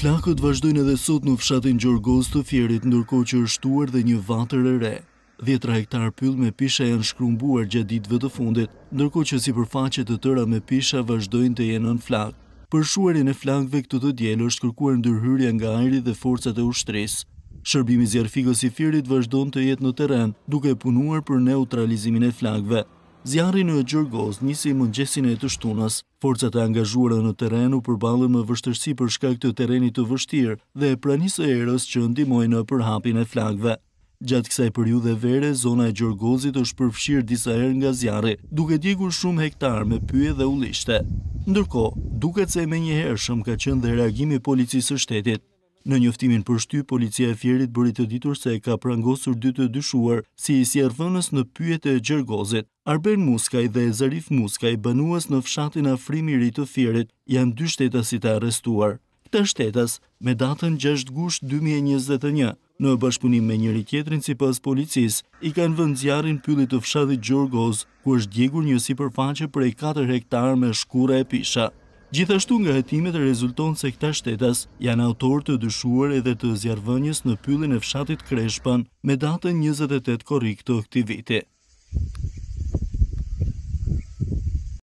Flakët vazhdojnë edhe sot në fshatin Gjorgos të fjerit, ndërko që rështuar dhe një vatër e re. Djetra hektar pyll me pisha janë shkrumbuar gjatë ditëve të fundit, ndërko që si përfaqet të tëra me pisha vazhdojnë të jenë në flak. Për shuarin e flakëve këtë të djelë është kërkuar ndërhyrja nga ajri dhe forcët e ushtris. Shërbimi zjarfikës i fjerit vazhdojnë të jetë në teren, duke punuar për neutralizimin e flakëve Zjarri në Gjërgoz njësi mëngjesin e të shtunas, forcët e angazhuara në terenu përbalë më vështërsi për shkak të terenit të vështirë dhe pranisë e erës që ndimojnë për hapin e flagve. Gjatë kësaj për dhe vere, zona e Gjërgozit është përfshirë disa erë nga zjarri, duke djekur shumë hektar me pyje dhe ulishte. Ndërko, duke të se me një hershëm ka qënë dhe reagimi policisë shtetit. Në njëftimin për shty, policia e fjerit bërit të ditur se ka prangosur dy të dyshuar si i në pyjet e gjërgozit. Arben Muskaj dhe Zarif Muskaj bënuas në fshatin afrimi afrimiri të firit janë dy shtetasit arrestuar. Këta shtetas, me datën 6 gusht 2021, në bashkëpunim me njëri tjetrin si pas policis, i kanë vëndzjarin pyllit të fshatit Gjorgoz, ku është gjegur një si përfaqe prej 4 hektar me shkura e pisha. Gjithashtu nga hetimet e rezulton se këta shtetas janë autor të dyshuar edhe të zjarëvënjës në pyllin e fshatit Kreshpan me datën 28 korik të këti viti.